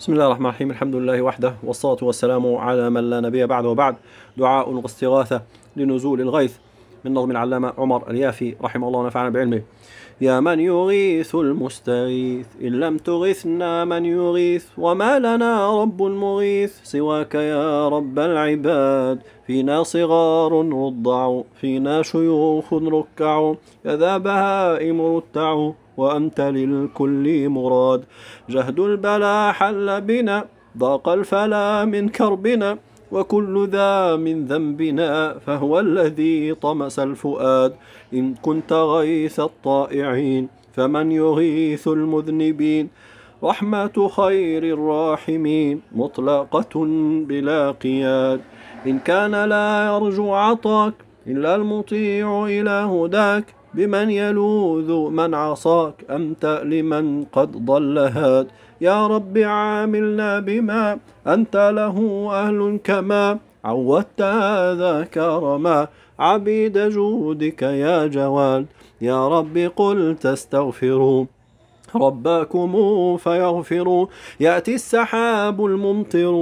بسم الله الرحمن الرحيم الحمد لله وحده والصلاة والسلام على من لا نبي بعد وبعد دعاء واستغاثة لنزول الغيث من نظم العلامة عمر اليافي رحمه الله ونفعنا بعلمه يا من يغيث المستغيث إن لم تغثنا من يغيث وما لنا رب مغيث سواك يا رب العباد فينا صغار وضعوا فينا شيوخ ركع كذا بهائم رتع وأنت للكل مراد جهد البلا حل بنا ضاق الفلا من كربنا وكل ذا من ذنبنا فهو الذي طمس الفؤاد إن كنت غيث الطائعين فمن يغيث المذنبين رحمة خير الراحمين مطلقة بلا قياد إن كان لا يرجو عطاك إلا المطيع إلى هداك بمن يلوذ من عصاك أنت لمن قد ضل هاد يا رب عاملنا بما أنت له أهل كما عودت هذا كرما عبيد جودك يا جواد يا رب قل تستغفروا ربكم فيغفروا يأتي السحاب الممطر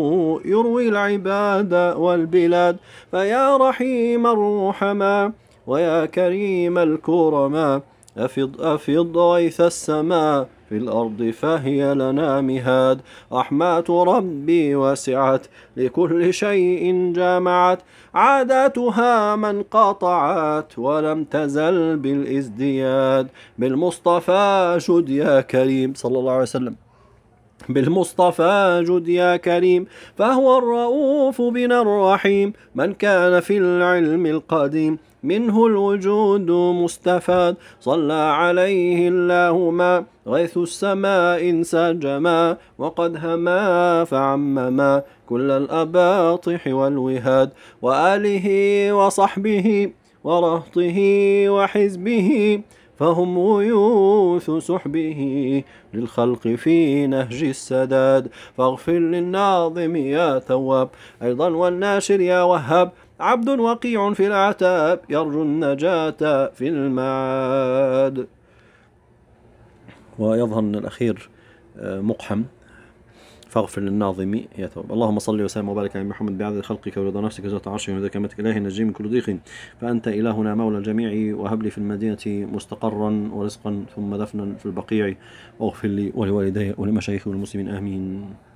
يروي العباد والبلاد فيا رحيم رحما ويا كريم الكرماء أفض أفض غيث السماء في الأرض فهي لنا مهاد رحمة ربي وسعت لكل شيء جمعت عاداتها من قطعت ولم تزل بالازدياد بالمصطفى شد يا كريم صلى الله عليه وسلم بالمصطفى جد يا كريم فهو الرؤوف بنا الرحيم من كان في العلم القديم منه الوجود مستفاد صلى عليه الله ما غيث السماء انسجما وقد هما فعمما كل الأباطح والوهاد وآله وصحبه ورهطه وحزبه فهم غيوث سحبه للخلق في نهج السداد فاغفر للناظم يا تواب أيضا والناشر يا وهاب عبد وقيع في العتاب يرجو النجاة في المعاد ويظهر أن الأخير آه، مقحم فاغفر للناظم يا توب اللهم صل وسلم وبارك على محمد بعدد خلقك ورضا نفسك وزهة عرشك ومدى كلمتك إلهي نجيم من كل ضيق فأنت إلهنا مولى الجميع وهب لي في المدينة مستقرا ورزقا ثم دفنا في البقيع واغفر لي ولوالدي ولمشايخي والمسلمين آمين